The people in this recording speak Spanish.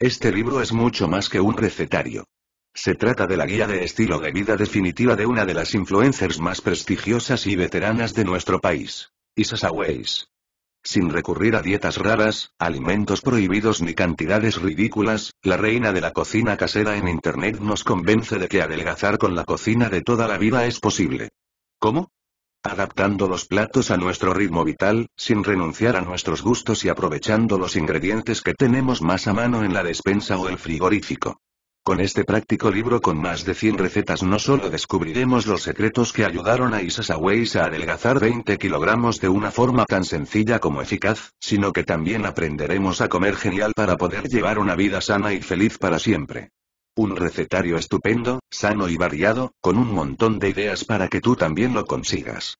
Este libro es mucho más que un recetario. Se trata de la guía de estilo de vida definitiva de una de las influencers más prestigiosas y veteranas de nuestro país, Issa Ways. Sin recurrir a dietas raras, alimentos prohibidos ni cantidades ridículas, la reina de la cocina casera en Internet nos convence de que adelgazar con la cocina de toda la vida es posible. ¿Cómo? adaptando los platos a nuestro ritmo vital, sin renunciar a nuestros gustos y aprovechando los ingredientes que tenemos más a mano en la despensa o el frigorífico. Con este práctico libro con más de 100 recetas no solo descubriremos los secretos que ayudaron a Isasa a adelgazar 20 kilogramos de una forma tan sencilla como eficaz, sino que también aprenderemos a comer genial para poder llevar una vida sana y feliz para siempre. Un recetario estupendo, sano y variado, con un montón de ideas para que tú también lo consigas.